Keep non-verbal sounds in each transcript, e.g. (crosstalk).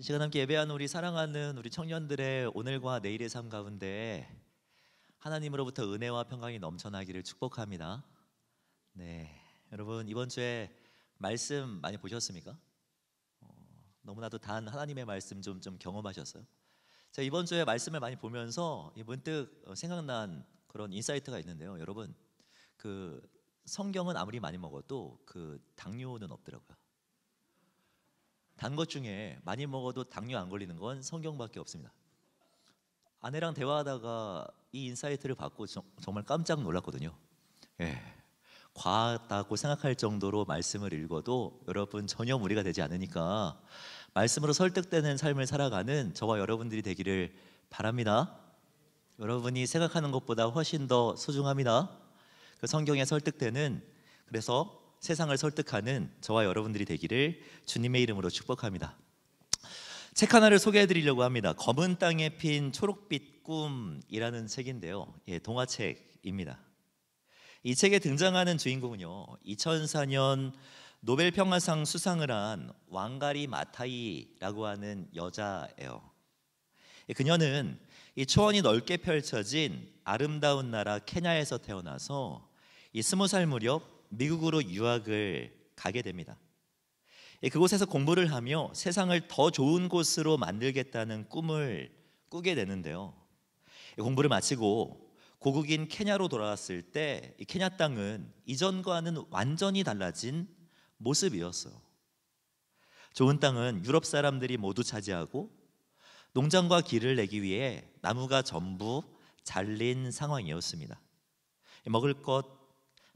이 시간 함께 예배하는 우리 사랑하는 우리 청년들의 오늘과 내일의 삶 가운데 하나님으로부터 은혜와 평강이 넘쳐나기를 축복합니다. 네, 여러분 이번 주에 말씀 많이 보셨습니까? 어, 너무나도 단 하나님의 말씀 좀 좀 경험하셨어요? 제 이번 주에 말씀을 많이 보면서 문득 어, 생각난 그런 인사이트가 있는데요, 여러분 그 성경은 아무리 많이 먹어도 그 당뇨는 없더라고요. 단것 중에 많이 먹어도 당뇨 안 걸리는 건 성경밖에 없습니다. 아내랑 대화하다가 이 인사이트를 받고 정, 말 깜짝 놀랐거든요. 예. 과하다고 생각할 정도로 말씀을 읽어도 여러분 전혀 무리가 되지 않으니까 말씀으로 설득되는 삶을 살아가는 저와 여러분들이 되기를 바랍니다. 여러분이 생각하는 것보다 훨씬 더 소중합니다. 그 성경에 설득되는 그래서 세상을 설득하는 저와 여러분들이 되기를 주님의 이름으로 축복합니다. 책 하나를 소개해 드리려고 합니다. 검은 땅에 핀 초록빛 꿈이라는 책인데요. 예, 동화책입니다. 이 책에 등장하는 주인공은요. 2004년 노벨 평화상 수상을 한 왕가리 마타이라고 하는 여자예요. 예, 그녀는 이 초원이 넓게 펼쳐진 아름다운 나라 케냐에서 태어나서 이 스무 살 무렵 미국으로 유학을 가게 됩니다. 예, 그곳에서 공부를 하며 세상을 더 좋은 곳으로 만들겠다는 꿈을 꾸게 되는데요. 예, 공부를 마치고 고국인 케냐로 돌아왔을 때 케냐 땅은 이전과는 완전히 달라진 모습이었어요. 좋은 땅은 유럽 사람들이 모두 차지하고 농장과 길을 내기 위해 나무가 전부 잘린 상황이었습니다. 예, 먹을 것,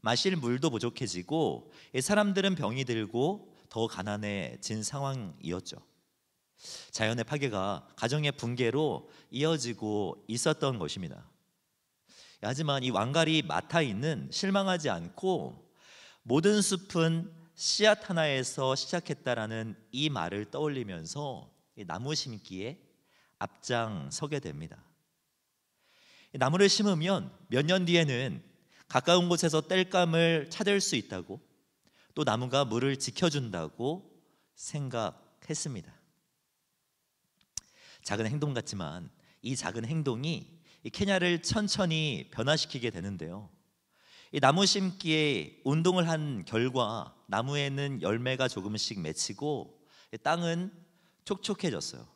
마실 물도 부족해지고 사람들은 병이 들고 더 가난해진 상황이었죠. 자연의 파괴가 가정의 붕괴로 이어지고 있었던 것입니다. 하지만 이 왕갈이 마타이는 실망하지 않고 모든 숲은 씨앗 하나에서 시작했다라는 이 말을 떠올리면서 나무 심기에 앞장서게 됩니다. 나무를 심으면 몇 년 뒤에는 가까운 곳에서 땔감을 찾을 수 있다고 또 나무가 물을 지켜준다고 생각했습니다. 작은 행동 같지만 이 작은 행동이 케냐를 천천히 변화시키게 되는데요. 이 나무 심기에 운동을 한 결과 나무에는 열매가 조금씩 맺히고 땅은 촉촉해졌어요.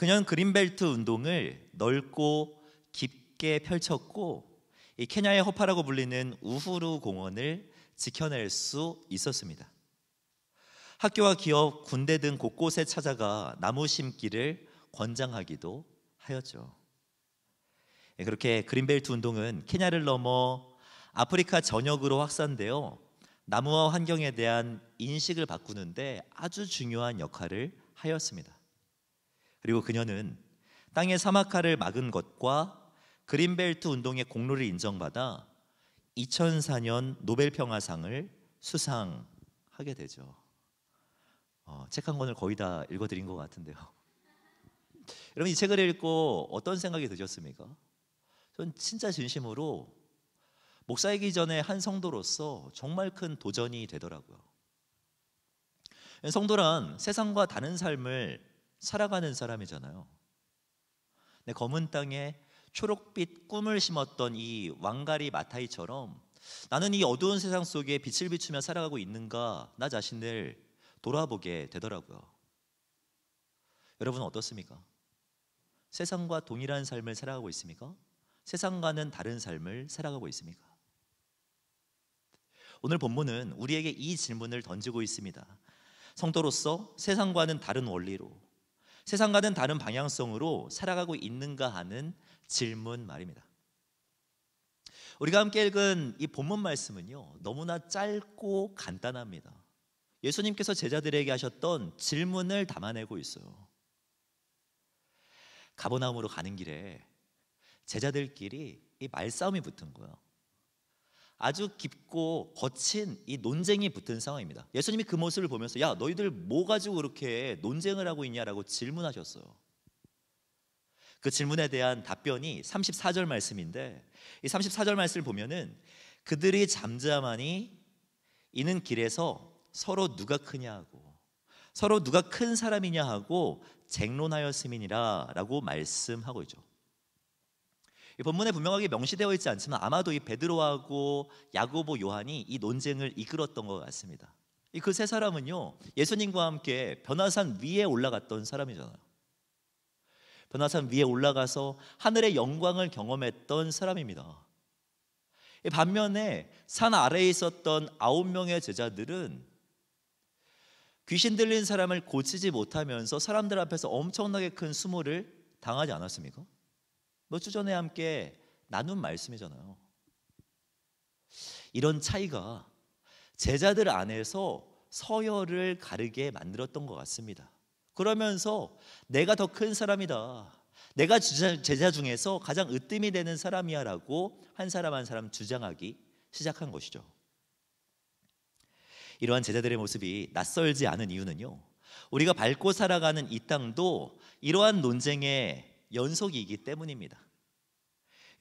그녀는 그린벨트 운동을 넓고 깊게 펼쳤고 이 케냐의 호파라고 불리는 우후루 공원을 지켜낼 수 있었습니다. 학교와 기업, 군대 등 곳곳에 찾아가 나무 심기를 권장하기도 하였죠. 예, 그렇게 그린벨트 운동은 케냐를 넘어 아프리카 전역으로 확산되어 나무와 환경에 대한 인식을 바꾸는데 아주 중요한 역할을 하였습니다. 그리고 그녀는 땅의 사막화를 막은 것과 그린벨트 운동의 공로를 인정받아 2004년 노벨 평화상을 수상하게 되죠. 어, 책한 권을 거의 다 읽어드린 것 같은데요. (laughs) 여러분 이 책을 읽고 어떤 생각이 드셨습니까? 전 진짜 진심으로 목사이기 전에 한 성도로서 정말 큰 도전이 되더라고요. 성도란 세상과 다른 삶을 살아가는 사람이잖아요. 내 검은 땅에 초록빛 꿈을 심었던 이 왕가리 마타이처럼 나는 이 어두운 세상 속에 빛을 비추며 살아가고 있는가 나 자신을 돌아보게 되더라고요. 여러분 어떻습니까? 세상과 동일한 삶을 살아가고 있습니까? 세상과는 다른 삶을 살아가고 있습니까? 오늘 본문은 우리에게 이 질문을 던지고 있습니다. 성도로서 세상과는 다른 원리로, 세상과는 다른 방향성으로 살아가고 있는가 하는 질문 말입니다. 우리가 함께 읽은 이 본문 말씀은요. 너무나 짧고 간단합니다. 예수님께서 제자들에게 하셨던 질문을 담아내고 있어요. 가보나움으로 가는 길에 제자들끼리 이 말싸움이 붙은 거예요. 아주 깊고 거친 이 논쟁이 붙은 상황입니다. 예수님이 그 모습을 보면서 야 너희들 뭐 가지고 그렇게 논쟁을 하고 있냐라고 질문하셨어요. 그 질문에 대한 답변이 34절 말씀인데 이 34절 말씀을 보면은 그들이 잠잠하니 이는 길에서 서로 누가 크냐 하고 서로 누가 큰 사람이냐 하고 쟁론하였음이니라라고 말씀하고 있죠. 이 본문에 분명하게 명시되어 있지 않지만 아마도 이 베드로하고 야고보 요한이 이 논쟁을 이끌었던 것 같습니다. 그세 사람은요 예수님과 함께 변화산 위에 올라갔던 사람이잖아요. 변화산 위에 올라가서 하늘의 영광을 경험했던 사람입니다. 반면에 산 아래에 있었던 아홉 명의 제자들은 귀신 들린 사람을 고치지 못하면서 사람들 앞에서 엄청나게 큰 수모를 당하지 않았습니까? 몇주 전에 함께 나눈 말씀이잖아요. 이런 차이가 제자들 안에서 서열을 가르게 만들었던 것 같습니다. 그러면서 내가 더 큰 사람이다. 내가 제자 중에서 가장 으뜸이 되는 사람이야라고 한 사람 한 사람 주장하기 시작한 것이죠. 이러한 제자들의 모습이 낯설지 않은 이유는요. 우리가 밟고 살아가는 이 땅도 이러한 논쟁의 연속이기 때문입니다.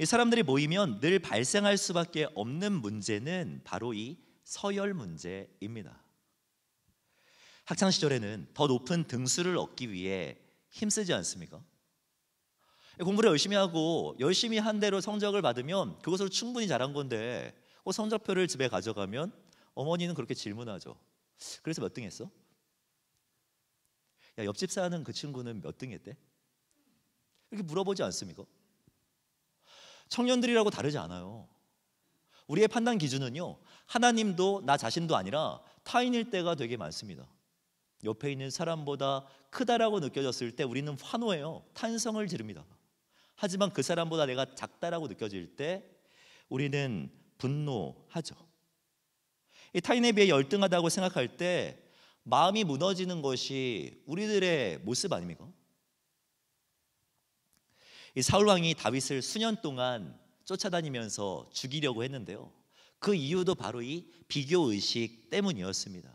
사람들이 모이면 늘 발생할 수밖에 없는 문제는 바로 이 서열 문제입니다. 학창 시절에는 더 높은 등수를 얻기 위해 힘쓰지 않습니까? 공부를 열심히 하고 열심히 한 대로 성적을 받으면 그것으로 충분히 잘한 건데 그 성적표를 집에 가져가면 어머니는 그렇게 질문하죠. 그래서 몇 등 했어? 야, 옆집 사는 그 친구는 몇 등 했대? 이렇게 물어보지 않습니까? 청년들이라고 다르지 않아요. 우리의 판단 기준은요, 하나님도 나 자신도 아니라 타인일 때가 되게 많습니다. 옆에 있는 사람보다 크다라고 느껴졌을 때 우리는 환호해요. 탄성을 지릅니다. 하지만 그 사람보다 내가 작다라고 느껴질 때 우리는 분노하죠. 이 타인에 비해 열등하다고 생각할 때 마음이 무너지는 것이 우리들의 모습 아닙니까? 이 사울 왕이 다윗을 수년 동안 쫓아다니면서 죽이려고 했는데요. 그 이유도 바로 이 비교 의식 때문이었습니다.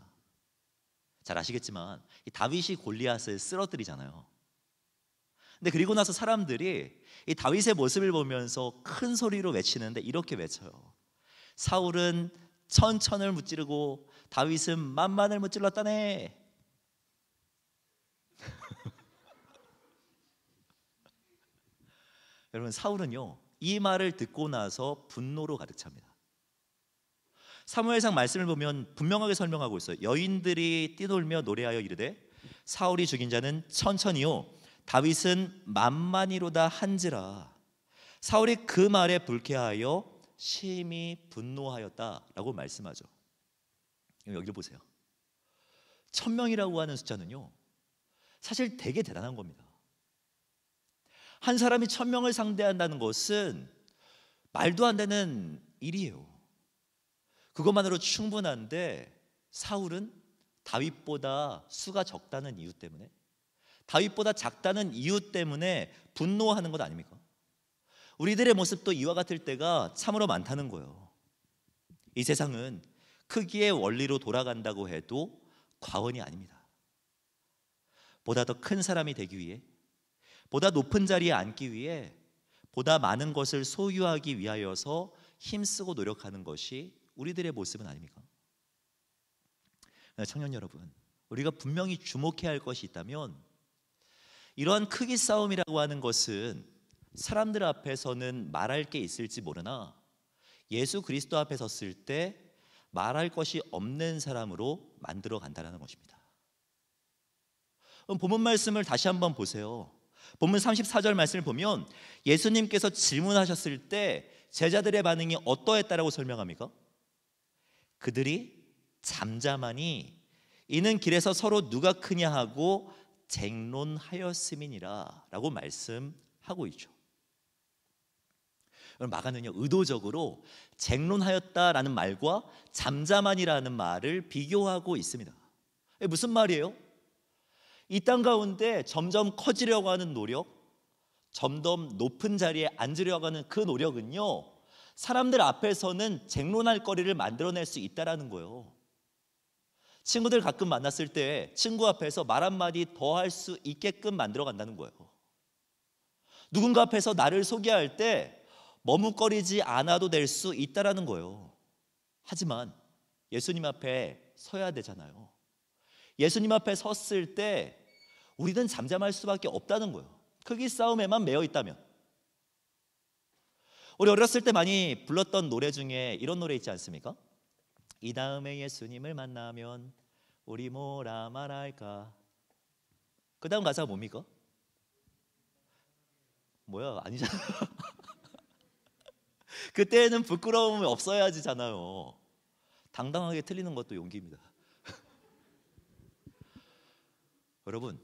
잘 아시겠지만 이 다윗이 골리앗을 쓰러뜨리잖아요. 근데 그리고 나서 사람들이 이 다윗의 모습을 보면서 큰 소리로 외치는데 이렇게 외쳐요. 사울은 천천을 무찌르고 다윗은 만만을 무찔렀다네. (laughs) 여러분 사울은요 이 말을 듣고 나서 분노로 가득 찹니다. 사무엘상 말씀을 보면 분명하게 설명하고 있어요. 여인들이 뛰놀며 노래하여 이르되 사울이 죽인 자는 천천히요 다윗은 만만히로다 한지라. 사울이 그 말에 불쾌하여 심히 분노하였다라고 말씀하죠. 여기 보세요. 천 명이라고 하는 숫자는요. 사실 되게 대단한 겁니다. 한 사람이 천 명을 상대한다는 것은 말도 안 되는 일이에요. 그것만으로 충분한데 사울은 다윗보다 수가 적다는 이유 때문에 다윗보다 작다는 이유 때문에 분노하는 것 아닙니까? 우리들의 모습도 이와 같을 때가 참으로 많다는 거예요. 이 세상은 크기의 원리로 돌아간다고 해도 과언이 아닙니다. 보다 더 큰 사람이 되기 위해, 보다 높은 자리에 앉기 위해, 보다 많은 것을 소유하기 위하여서 힘쓰고 노력하는 것이 우리들의 모습은 아닙니까? 네, 청년 여러분, 우리가 분명히 주목해야 할 것이 있다면 이러한 크기 싸움이라고 하는 것은 사람들 앞에서는 말할 게 있을지 모르나 예수 그리스도 앞에 섰을 때 말할 것이 없는 사람으로 만들어 간다는 것입니다. 본문 말씀을 다시 한번 보세요. 본문 34절 말씀을 보면 예수님께서 질문하셨을 때 제자들의 반응이 어떠했다라고 설명합니까? 그들이 잠잠하니 이는 길에서 서로 누가 크냐 하고 쟁론하였음이니라라고 말씀하고 있죠. 마가는요 의도적으로 쟁론하였다라는 말과 잠잠한이라는 말을 비교하고 있습니다. 무슨 말이에요? 이 땅 가운데 점점 커지려고 하는 노력, 점점 높은 자리에 앉으려고 하는 그 노력은요 사람들 앞에서는 쟁론할 거리를 만들어낼 수 있다라는 거예요. 친구들 가끔 만났을 때 친구 앞에서 말 한마디 더 할 수 있게끔 만들어 간다는 거예요. 누군가 앞에서 나를 소개할 때 머뭇거리지 않아도 될 수 있다라는 거예요. 하지만 예수님 앞에 서야 되잖아요. 예수님 앞에 섰을 때 우리는 잠잠할 수밖에 없다는 거예요. 크기 싸움에만 매여 있다면. 우리 어렸을 때 많이 불렀던 노래 중에 이런 노래 있지 않습니까? 이 다음에 예수님을 만나면 우리 뭐라 말할까? 그 다음 가사가 뭡니까? 뭐야 아니잖아. (laughs) 그때는 부끄러움이 없어야지잖아요. 당당하게 틀리는 것도 용기입니다. (laughs) 여러분,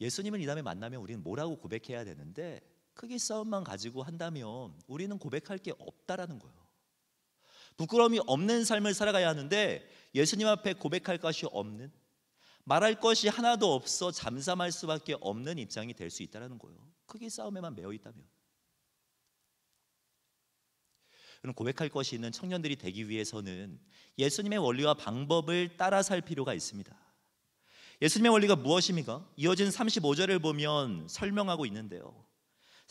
예수님을 이 다음에 만나면 우리는 뭐라고 고백해야 되는데 크기 싸움만 가지고 한다면 우리는 고백할 게 없다라는 거예요. 부끄러움이 없는 삶을 살아가야 하는데 예수님 앞에 고백할 것이 없는 말할 것이 하나도 없어 잠잠할 수밖에 없는 입장이 될 수 있다라는 거예요. 크기 싸움에만 매여 있다면. 그런 고백할 것이 있는 청년들이 되기 위해서는 예수님의 원리와 방법을 따라 살 필요가 있습니다. 예수님의 원리가 무엇입니까? 이어진 35절을 보면 설명하고 있는데요.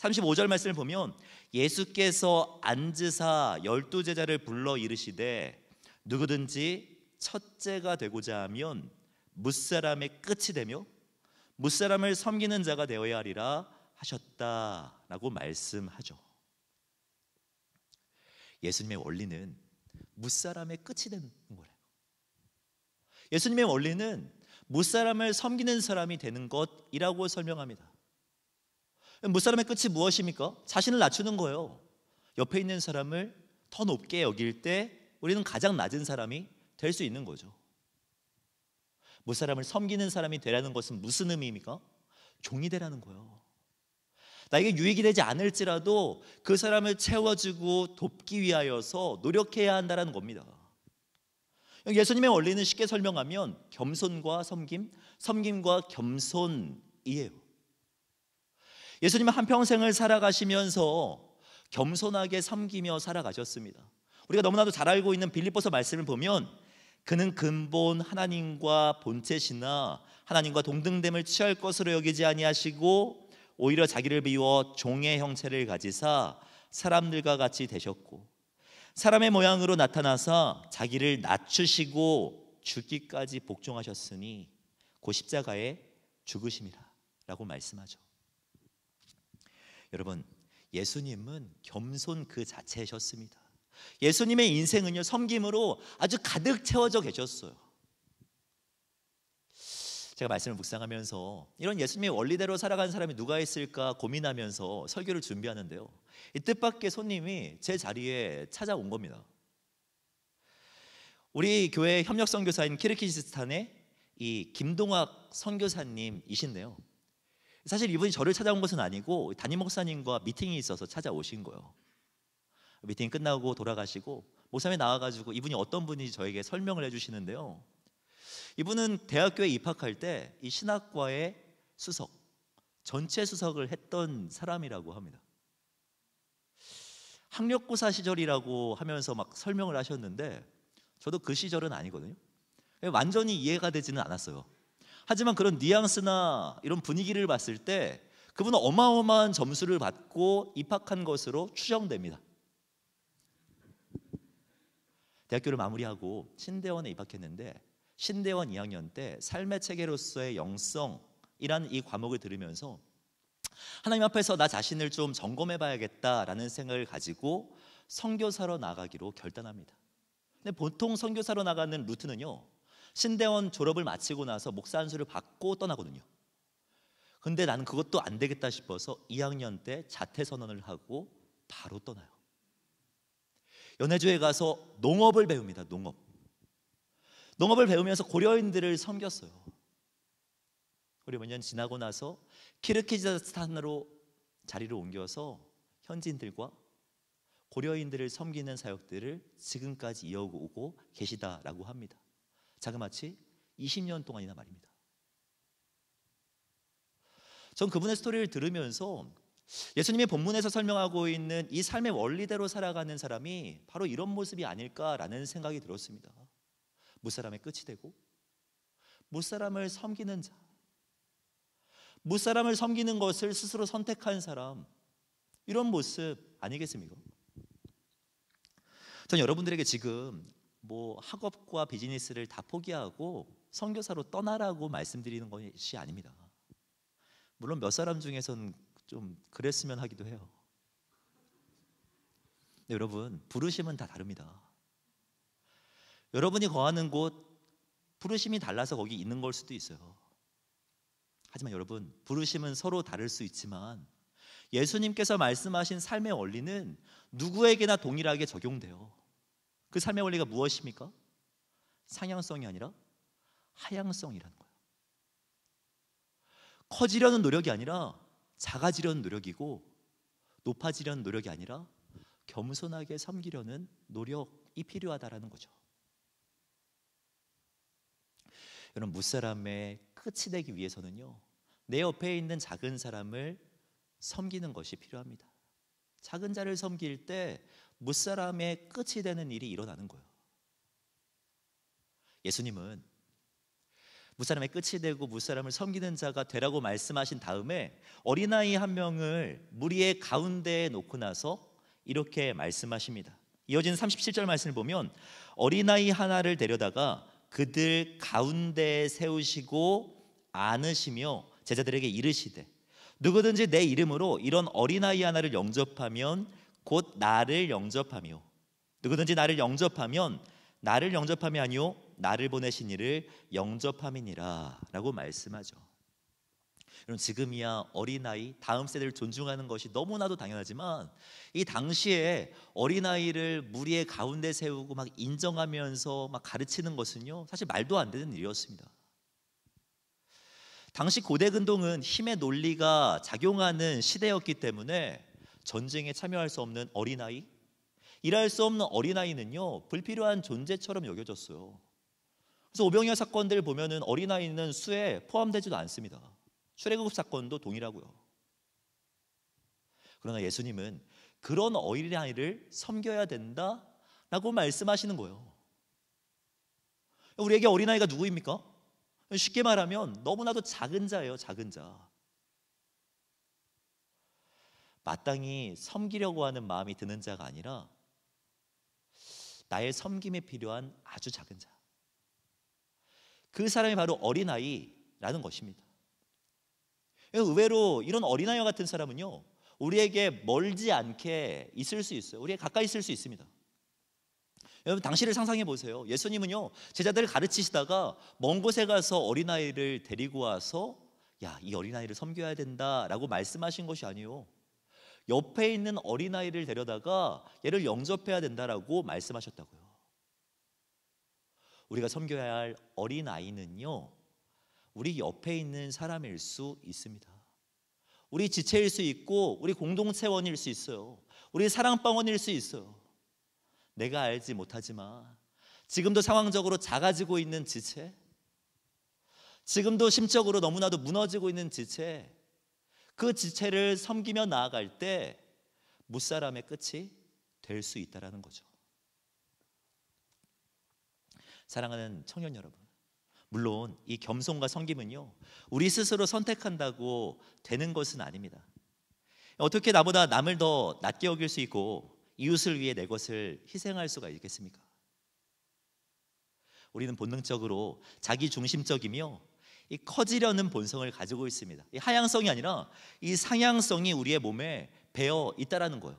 35절 말씀을 보면 예수께서 앉으사 열두 제자를 불러 이르시되 누구든지 첫째가 되고자 하면 무사람의 끝이 되며 무사람을 섬기는 자가 되어야 하리라 하셨다라고 말씀하죠. 예수님의 원리는 무사람의 끝이 되는 거예요. 예수님의 원리는 무사람을 섬기는 사람이 되는 것이라고 설명합니다. 무사람의 끝이 무엇입니까? 자신을 낮추는 거예요. 옆에 있는 사람을 더 높게 여길 때 우리는 가장 낮은 사람이 될 수 있는 거죠. 무사람을 섬기는 사람이 되라는 것은 무슨 의미입니까? 종이 되라는 거예요. 나에게 유익이 되지 않을지라도 그 사람을 채워주고 돕기 위하여서 노력해야 한다는 겁니다. 예수님의 원리는 쉽게 설명하면 겸손과 섬김, 섬김과 겸손이에요. 예수님은 한평생을 살아가시면서 겸손하게 섬기며 살아가셨습니다. 우리가 너무나도 잘 알고 있는 빌립보서 말씀을 보면 그는 근본 하나님과 본체시나 하나님과 동등됨을 취할 것으로 여기지 아니하시고 오히려 자기를 비워 종의 형체를 가지사 사람들과 같이 되셨고 사람의 모양으로 나타나사 자기를 낮추시고 죽기까지 복종하셨으니 고 그 십자가에 죽으심이라라고 말씀하죠. 여러분, 예수님은 겸손 그 자체셨습니다. 예수님의 인생은요, 섬김으로 아주 가득 채워져 계셨어요. 제가 말씀을 묵상하면서 이런 예수님의 원리대로 살아가 사람이 누가 있을까 고민하면서 설교를 준비하는데요. 이 뜻밖의 손님이 제 자리에 찾아온 겁니다. 우리 교회 협력 선교사인 키르키스탄의 이 김동학 선교사님이신데요. 사실 이분이 저를 찾아온 것은 아니고 담임 목사님과 미팅이 있어서 찾아오신 거예요. 미팅 끝나고 돌아가시고 목사님 나와가지고 이분이 어떤 분인지 저에게 설명을 해주시는데요. 이분은 대학교에 입학할 때 이 신학과의 수석, 전체 수석을 했던 사람이라고 합니다. 학력고사 시절이라고 하면서 막 설명을 하셨는데 저도 그 시절은 아니거든요. 완전히 이해가 되지는 않았어요. 하지만 그런 뉘앙스나 이런 분위기를 봤을 때 그분은 어마어마한 점수를 받고 입학한 것으로 추정됩니다. 대학교를 마무리하고 신대원에 입학했는데 신대원 2학년 때 삶의 체계로서의 영성이란 이 과목을 들으면서 하나님 앞에서 나 자신을 좀 점검해 봐야겠다라는 생각을 가지고 선교사로 나가기로 결단합니다. 근데 보통 선교사로 나가는 루트는요. 신대원 졸업을 마치고 나서 목사 안수를 받고 떠나거든요. 근데 나는 그것도 안 되겠다 싶어서 2학년 때 자퇴 선언을 하고 바로 떠나요. 연해주에 가서 농업을 배웁니다. 농업. 농업을 배우면서 고려인들을 섬겼어요. 그리고 몇 년 지나고 나서 키르키즈스탄으로 자리를 옮겨서 현지인들과 고려인들을 섬기는 사역들을 지금까지 이어오고 계시다라고 합니다. 자그마치 20년 동안이나 말입니다. 전 그분의 스토리를 들으면서 예수님이 본문에서 설명하고 있는 이 삶의 원리대로 살아가는 사람이 바로 이런 모습이 아닐까라는 생각이 들었습니다. 무사람의 끝이 되고 무사람을 섬기는 자, 무사람을 섬기는 것을 스스로 선택한 사람 이런 모습 아니겠습니까? 전 여러분들에게 지금 뭐 학업과 비즈니스를 다 포기하고 선교사로 떠나라고 말씀드리는 것이 아닙니다. 물론 몇 사람 중에선 좀 그랬으면 하기도 해요. 여러분 부르심은 다 다릅니다. 여러분이 거하는 곳 부르심이 달라서 거기 있는 걸 수도 있어요. 하지만 여러분 부르심은 서로 다를 수 있지만 예수님께서 말씀하신 삶의 원리는 누구에게나 동일하게 적용돼요. 그 삶의 원리가 무엇입니까? 상향성이 아니라 하향성이라는 거예요. 커지려는 노력이 아니라 작아지려는 노력이고 높아지려는 노력이 아니라 겸손하게 섬기려는 노력이 필요하다라는 거죠. 여러분 무사람의 끝이 되기 위해서는요. 내 옆에 있는 작은 사람을 섬기는 것이 필요합니다. 작은 자를 섬길 때 무사람의 끝이 되는 일이 일어나는 거예요. 예수님은 무사람의 끝이 되고 무사람을 섬기는 자가 되라고 말씀하신 다음에 어린아이 한 명을 무리의 가운데에 놓고 나서 이렇게 말씀하십니다. 이어진 37절 말씀을 보면 어린아이 하나를 데려다가 그들 가운데에 세우시고 안으시며 제자들에게 이르시되 누구든지 내 이름으로 이런 어린아이 하나를 영접하면 곧 나를 영접하며 누구든지 나를 영접하면 나를 영접함이 아니요 나를 보내신 이를 영접함이니라라고 말씀하죠. 그럼 지금이야 어린아이 다음 세대를 존중하는 것이 너무나도 당연하지만 이 당시에 어린아이를 무리의 가운데 세우고 막 인정하면서 막 가르치는 것은요 사실 말도 안 되는 일이었습니다. 당시 고대 근동은 힘의 논리가 작용하는 시대였기 때문에 전쟁에 참여할 수 없는 어린아이, 일할 수 없는 어린아이는요, 불필요한 존재처럼 여겨졌어요. 그래서 오병이어 사건들 보면은 어린아이는 수에 포함되지도 않습니다. 출애굽 사건도 동일하고요. 그러나 예수님은 그런 어린아이를 섬겨야 된다라고 말씀하시는 거예요. 우리에게 어린아이가 누구입니까? 쉽게 말하면 너무나도 작은 자예요, 작은 자. 마땅히 섬기려고 하는 마음이 드는 자가 아니라 나의 섬김에 필요한 아주 작은 자. 그 사람이 바로 어린아이라는 것입니다. 의외로 이런 어린아이와 같은 사람은요, 우리에게 멀지 않게 있을 수 있어요. 우리에 게 가까이 있을 수 있습니다. 여러분, 당시를 상상해 보세요. 예수님은요, 제자들을 가르치시다가 먼 곳에 가서 어린아이를 데리고 와서, 야, 이 어린아이를 섬겨야 된다 라고 말씀하신 것이 아니요. 옆에 있는 어린아이를 데려다가 얘를 영접해야 된다라고 말씀하셨다고요. 우리가 섬겨야 할 어린아이는요, 우리 옆에 있는 사람일 수 있습니다. 우리 지체일 수 있고, 우리 공동체원일 수 있어요. 우리 사랑방원일 수 있어요. 내가 알지 못하지만, 지금도 상황적으로 작아지고 있는 지체, 지금도 심적으로 너무나도 무너지고 있는 지체, 그 지체를 섬기며 나아갈 때 무사람의 끝이 될 수 있다라는 거죠. 사랑하는 청년 여러분, 물론 이 겸손과 섬김은요 우리 스스로 선택한다고 되는 것은 아닙니다. 어떻게 나보다 남을 더 낮게 여길 수 있고 이웃을 위해 내 것을 희생할 수가 있겠습니까? 우리는 본능적으로 자기 중심적이며 이 커지려는 본성을 가지고 있습니다. 이 하향성이 아니라 이 상향성이 우리의 몸에 배어 있다라는 거예요.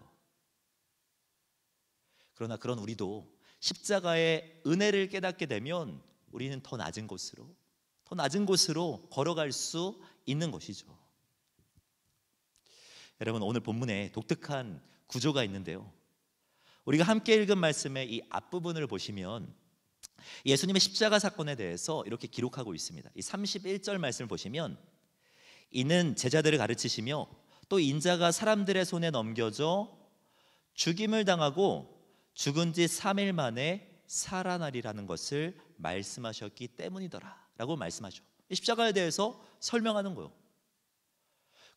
그러나 그런 우리도 십자가의 은혜를 깨닫게 되면 우리는 더 낮은 곳으로 더 낮은 곳으로 걸어갈 수 있는 것이죠. 여러분 오늘 본문에 독특한 구조가 있는데요. 우리가 함께 읽은 말씀의 이 앞부분을 보시면 예수님의 십자가 사건에 대해서 이렇게 기록하고 있습니다. 이 31절 말씀 보시면 이는 제자들을 가르치시며 또 인자가 사람들의 손에 넘겨져 죽임을 당하고 죽은 지 3일 만에 살아나리라는 것을 말씀하셨기 때문이더라 라고 말씀하죠. 십자가에 대해서 설명하는 거요.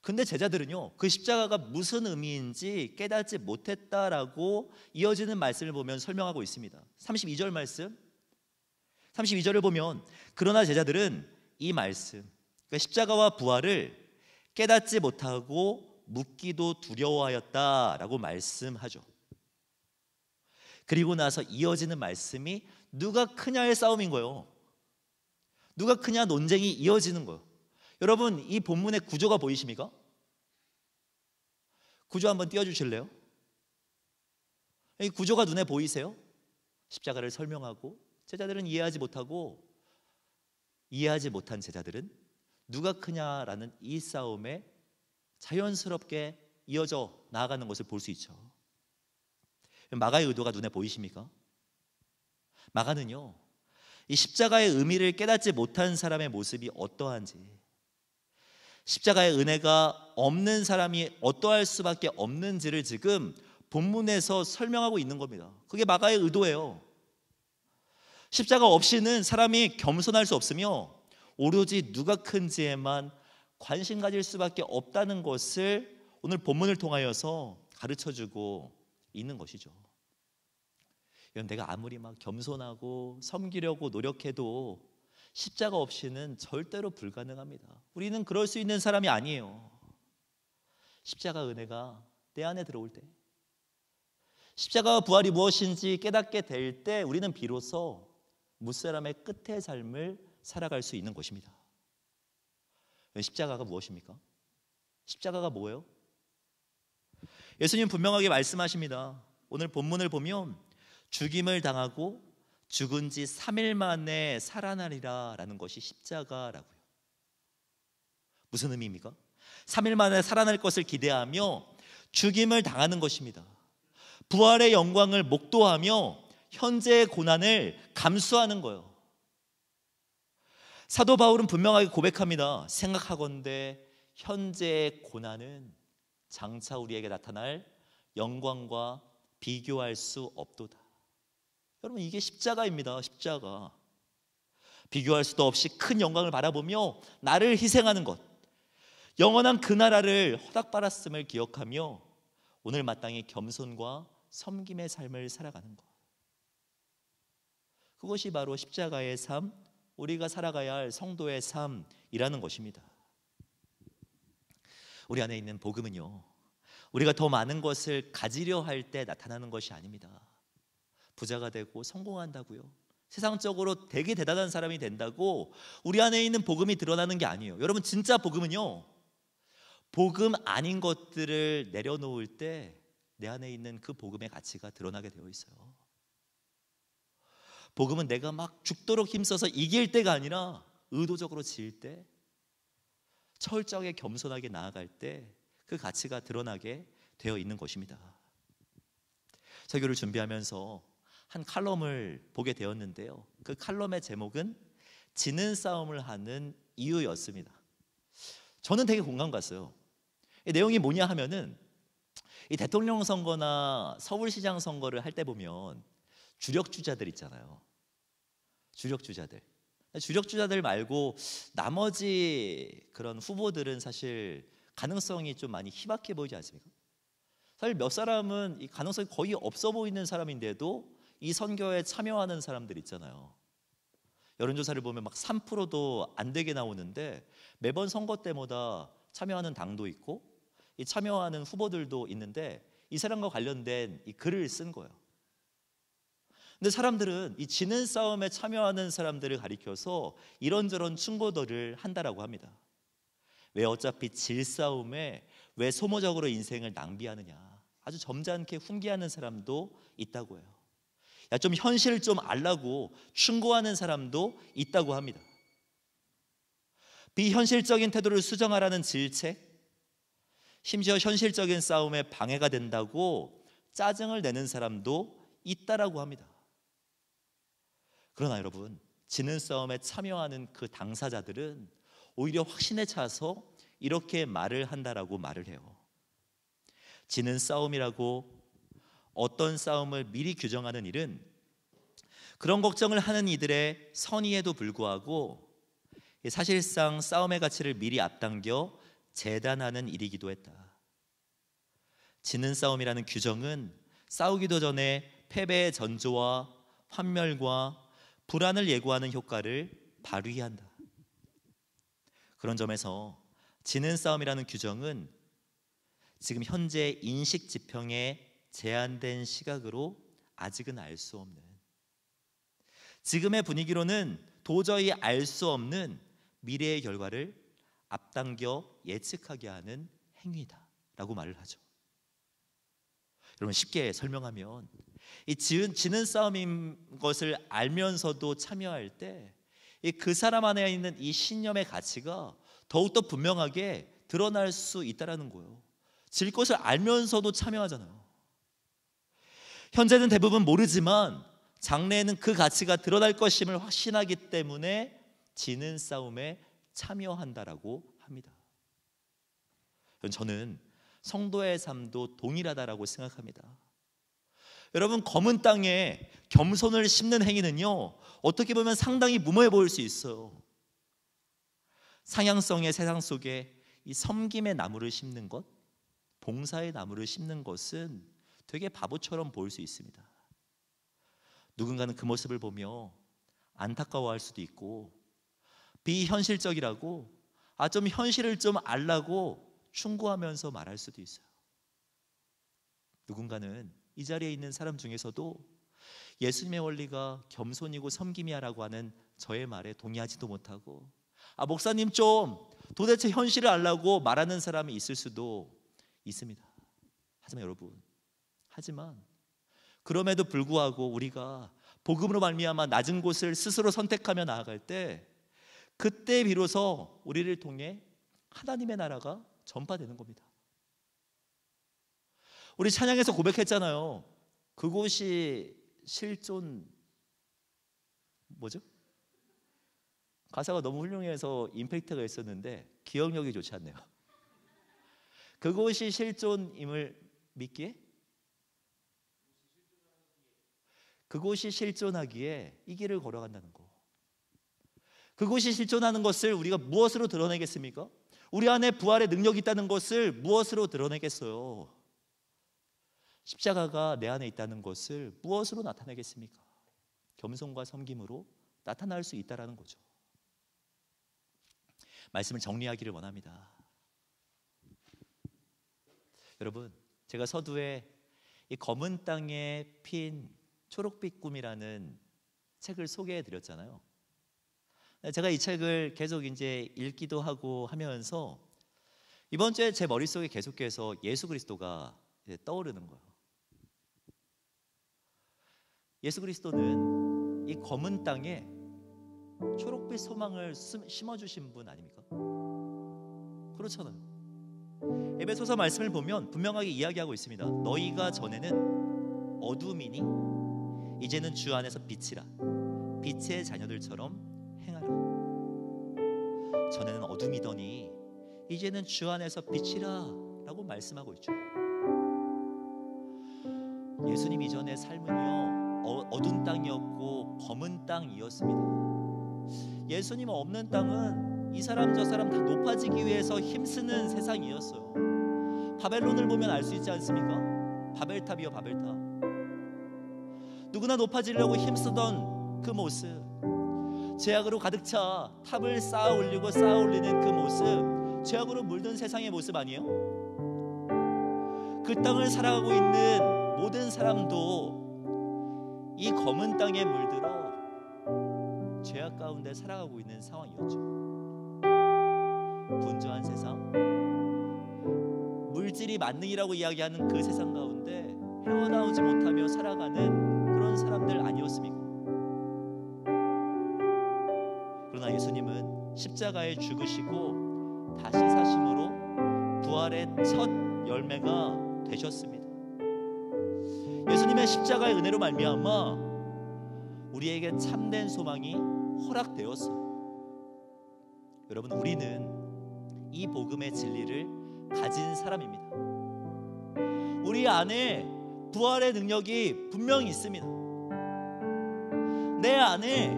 근데 제자들은요, 그 십자가가 무슨 의미인지 깨닫지 못했다라고 이어지는 말씀을 보면 설명하고 있습니다. 32절 말씀, 32절을 보면 그러나 제자들은 이 말씀 그러니까 십자가와 부활을 깨닫지 못하고 묻기도 두려워하였다라고 말씀하죠. 그리고 나서 이어지는 말씀이 누가 크냐의 싸움인 거예요. 누가 크냐 논쟁이 이어지는 거예요. 여러분 이 본문의 구조가 보이십니까? 구조 한번 띄워주실래요? 이 구조가 눈에 보이세요? 십자가를 설명하고 제자들은 이해하지 못하고 이해하지 못한 제자들은 누가 크냐라는 이 싸움에 자연스럽게 이어져 나아가는 것을 볼 수 있죠. 마가의 의도가 눈에 보이십니까? 마가는요, 이 십자가의 의미를 깨닫지 못한 사람의 모습이 어떠한지, 십자가의 은혜가 없는 사람이 어떠할 수밖에 없는지를 지금 본문에서 설명하고 있는 겁니다. 그게 마가의 의도예요. 십자가 없이는 사람이 겸손할 수 없으며 오로지 누가 큰지에만 관심 가질 수밖에 없다는 것을 오늘 본문을 통하여서 가르쳐 주고 있는 것이죠. 이건 내가 아무리 막 겸손하고 섬기려고 노력해도 십자가 없이는 절대로 불가능합니다. 우리는 그럴 수 있는 사람이 아니에요. 십자가 은혜가 내 안에 들어올 때, 십자가와 부활이 무엇인지 깨닫게 될 때 우리는 비로소 무사람의 끝의 삶을 살아갈 수 있는 곳입니다. 십자가가 무엇입니까? 십자가가 뭐예요? 예수님 분명하게 말씀하십니다. 오늘 본문을 보면 죽임을 당하고 죽은 지 3일 만에 살아나리라 라는 것이 십자가라고요. 무슨 의미입니까? 3일 만에 살아날 것을 기대하며 죽임을 당하는 것입니다. 부활의 영광을 목도하며 현재의 고난을 감수하는 거예요. 사도 바울은 분명하게 고백합니다. 생각하건대 현재의 고난은 장차 우리에게 나타날 영광과 비교할 수 없도다. 여러분 이게 십자가입니다. 십자가. 비교할 수도 없이 큰 영광을 바라보며 나를 희생하는 것. 영원한 그 나라를 허락받았음을 기억하며 오늘 마땅히 겸손과 섬김의 삶을 살아가는 것. 그것이 바로 십자가의 삶, 우리가 살아가야 할 성도의 삶이라는 것입니다. 우리 안에 있는 복음은요. 우리가 더 많은 것을 가지려 할 때 나타나는 것이 아닙니다. 부자가 되고 성공한다고요. 세상적으로 되게 대단한 사람이 된다고 우리 안에 있는 복음이 드러나는 게 아니에요. 여러분 진짜 복음은요. 복음 아닌 것들을 내려놓을 때 내 안에 있는 그 복음의 가치가 드러나게 되어 있어요. 복음은 내가 막 죽도록 힘써서 이길 때가 아니라 의도적으로 지을 때 철저하게 겸손하게 나아갈 때 그 가치가 드러나게 되어 있는 것입니다. 설교를 준비하면서 한 칼럼을 보게 되었는데요. 그 칼럼의 제목은 지는 싸움을 하는 이유였습니다. 저는 되게 공감 갔어요. 내용이 뭐냐 하면은 이 대통령 선거나 서울시장 선거를 할 때 보면 주력주자들 있잖아요. 주력주자들. 주력주자들 말고 나머지 그런 후보들은 사실 가능성이 좀 많이 희박해 보이지 않습니까? 사실 몇 사람은 이 가능성이 거의 없어 보이는 사람인데도 이선교에 참여하는 사람들 있잖아요. 여론조사를 보면 막 3%도 안 되게 나오는데 매번 선거 때마다 참여하는 당도 있고 이 참여하는 후보들도 있는데 이 사람과 관련된 이 글을 쓴 거예요. 근데 사람들은 이 지는 싸움에 참여하는 사람들을 가리켜서 이런저런 충고들을 한다라고 합니다. 왜 어차피 질 싸움에 왜 소모적으로 인생을 낭비하느냐. 아주 점잖게 훈계하는 사람도 있다고 해요. 야, 좀 현실을 좀 알라고 충고하는 사람도 있다고 합니다. 비현실적인 태도를 수정하라는 질책, 심지어 현실적인 싸움에 방해가 된다고 짜증을 내는 사람도 있다라고 합니다. 그러나 여러분 지는 싸움에 참여하는 그 당사자들은 오히려 확신에 차서 이렇게 말을 한다라고 말을 해요. 지는 싸움이라고 어떤 싸움을 미리 규정하는 일은 그런 걱정을 하는 이들의 선의에도 불구하고 사실상 싸움의 가치를 미리 앞당겨 재단하는 일이기도 했다. 지는 싸움이라는 규정은 싸우기도 전에 패배의 전조와 환멸과 불안을 예고하는 효과를 발휘한다. 그런 점에서 지는 싸움이라는 규정은 지금 현재 인식 지평에 제한된 시각으로 아직은 알 수 없는 지금의 분위기로는 도저히 알 수 없는 미래의 결과를 앞당겨 예측하게 하는 행위다라고 말을 하죠. 여러분 쉽게 설명하면 이 지은 지는 싸움인 것을 알면서도 참여할 때그 사람 안에 있는 이 신념의 가치가 더욱더 분명하게 드러날 수 있다라는 거예요. 질 것을 알면서도 참여하잖아요. 현재는 대부분 모르지만 장래에는 그 가치가 드러날 것임을 확신하기 때문에 지는 싸움에 참여한다라고 합니다. 저는 성도의 삶도 동일하다라고 생각합니다. 여러분 검은 땅에 겸손을 심는 행위는요 어떻게 보면 상당히 무모해 보일 수 있어요. 상향성의 세상 속에 이 섬김의 나무를 심는 것, 봉사의 나무를 심는 것은 되게 바보처럼 보일 수 있습니다. 누군가는 그 모습을 보며 안타까워할 수도 있고 비현실적이라고 아 좀 현실을 좀 알라고 충고하면서 말할 수도 있어요. 누군가는 이 자리에 있는 사람 중에서도 예수님의 원리가 겸손이고 섬김이야라고 하는 저의 말에 동의하지도 못하고 아 목사님 좀 도대체 현실을 알라고 말하는 사람이 있을 수도 있습니다. 하지만 여러분 하지만 그럼에도 불구하고 우리가 복음으로 말미암아 낮은 곳을 스스로 선택하며 나아갈 때 그때 비로소 우리를 통해 하나님의 나라가 전파되는 겁니다. 우리 찬양에서 고백했잖아요. 그곳이 실존 뭐죠? 가사가 너무 훌륭해서 임팩트가 있었는데 기억력이 좋지 않네요. 그곳이 실존임을 믿기에 그곳이 실존하기에 이 길을 걸어간다는 거. 그곳이 실존하는 것을 우리가 무엇으로 드러내겠습니까? 우리 안에 부활의 능력이 있다는 것을 무엇으로 드러내겠어요? 십자가가 내 안에 있다는 것을 무엇으로 나타내겠습니까? 겸손과 섬김으로 나타날 수 있다라는 거죠. 말씀을 정리하기를 원합니다. 여러분, 제가 서두에 이 검은 땅에 핀 초록빛 꿈이라는 책을 소개해 드렸잖아요. 제가 이 책을 계속 이제 읽기도 하고 하면서 이번 주에 제 머릿속에 계속해서 예수 그리스도가 떠오르는 거예요. 예수 그리스도는 이 검은 땅에 초록빛 소망을 심어 주신 분 아닙니까? 그렇잖아요. 에베소서 말씀을 보면 분명하게 이야기하고 있습니다. 너희가 전에는 어둠이니 이제는 주 안에서 빛이라. 빛의 자녀들처럼 행하라. 전에는 어둠이더니 이제는 주 안에서 빛이라라고 말씀하고 있죠. 예수님 이전의 삶은요 어두운 땅이었고 검은 땅이었습니다. 예수님 없는 땅은 이 사람 저 사람 다 높아지기 위해서 힘쓰는 세상이었어요. 바벨론을 보면 알 수 있지 않습니까? 바벨탑이요 바벨탑. 누구나 높아지려고 힘쓰던 그 모습. 죄악으로 가득 차 탑을 쌓아 올리고 쌓아 올리는 그 모습. 죄악으로 물든 세상의 모습 아니에요? 그 땅을 살아가고 있는 모든 사람도 이 검은 땅에 물들어 죄악 가운데 살아가고 있는 상황이었죠. 분주한 세상, 물질이 만능이라고 이야기하는 그 세상 가운데 헤어나오지 못하며 살아가는 그런 사람들 아니었습니까? 그러나 예수님은 십자가에 죽으시고 다시 사심으로 부활의 첫 열매가 되셨습니다. 예수님의 십자가의 은혜로 말미암아 우리에게 참된 소망이 허락되었어 여러분 우리는 이 복음의 진리를 가진 사람입니다. 우리 안에 부활의 능력이 분명히 있습니다. 내 안에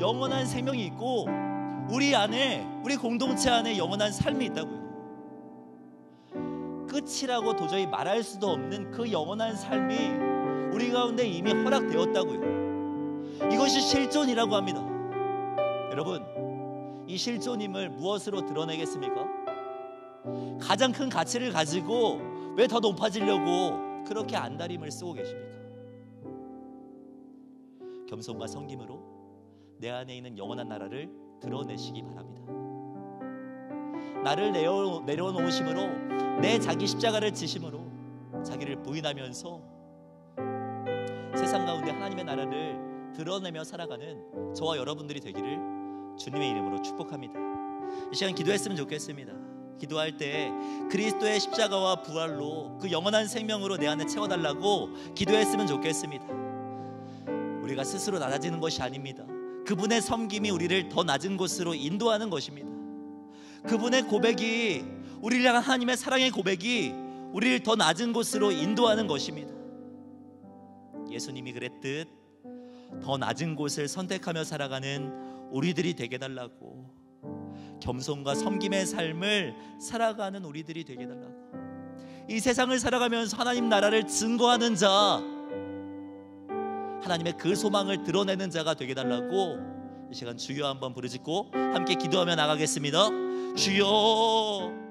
영원한 생명이 있고 우리 안에 우리 공동체 안에 영원한 삶이 있다고요. 끝이라고 도저히 말할 수도 없는 그 영원한 삶이 우리 가운데 이미 허락되었다고요. 이것이 실존이라고 합니다. 여러분, 이 실존임을 무엇으로 드러내겠습니까? 가장 큰 가치를 가지고 왜 더 높아지려고 그렇게 안달임을 쓰고 계십니까? 겸손과 성김으로 내 안에 있는 영원한 나라를 드러내시기 바랍니다. 나를 내려놓으심으로 내 자기 십자가를 지심으로 자기를 부인하면서 세상 가운데 하나님의 나라를 드러내며 살아가는 저와 여러분들이 되기를 주님의 이름으로 축복합니다. 이 시간 기도했으면 좋겠습니다. 기도할 때 그리스도의 십자가와 부활로 그 영원한 생명으로 내 안에 채워달라고 기도했으면 좋겠습니다. 우리가 스스로 낮아지는 것이 아닙니다. 그분의 섬김이 우리를 더 낮은 곳으로 인도하는 것입니다. 그분의 고백이 우리를 향한 하나님의 사랑의 고백이 우리를 더 낮은 곳으로 인도하는 것입니다. 예수님이 그랬듯 더 낮은 곳을 선택하며 살아가는 우리들이 되게 달라고 겸손과 섬김의 삶을 살아가는 우리들이 되게 달라고 이 세상을 살아가면서 하나님 나라를 증거하는 자 하나님의 그 소망을 드러내는 자가 되게 달라고 이 시간 주여 한번 부르짖고 함께 기도하며 나가겠습니다 주여